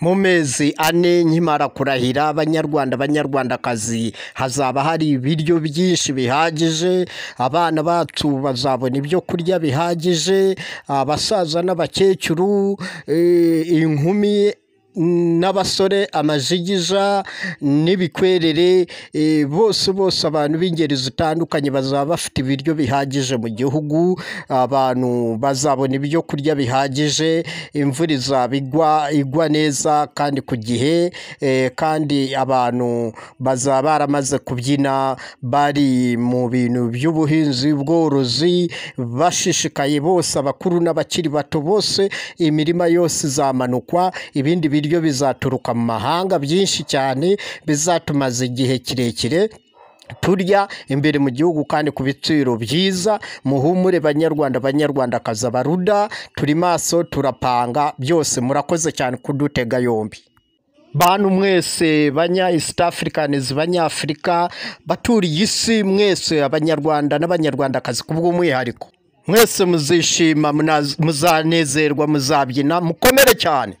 mu mezi ane nkimara kurahira abanyarwanda banyarwandakazi hazaba hari ibiryo byinshi bihagije abana bacu bazabona ibyo kurya bihagije abasaza n'abakecuru eh, inkumi n'abasore amajigija n'ibikwerere eh, bose bose abantu b'ingeri zitandukanye bazaba bafite ibiryo bihagije mu gihugu abantu bazabona ibyo kurya bihagije imvura izaba igwa neza kandi ku gihe eh, kandi abantu bazaba baramaze kubyina bari mu bintu by'ubuhinzi ubworozi bashishikaye bose abakuru n'abakiri bato bose imirima yose izamanukwa ibindi biryo ibiryo bizaturuka mu mahanga byinshi cyane bizatumaza igihe kirekire turya imbere mu gihugu kandi ku biciro byiza muhumure banyarwanda banyarwandakazi baruda turi maso turapanga byose murakoze cyane kudutega yombi bantu mwese banya east africans banyafurika baturiye isi mwese abanyarwanda n'abanyarwandakazi ku bw'umwihariko mwese muzishima muzanezerwa muzabyina mukomere cyane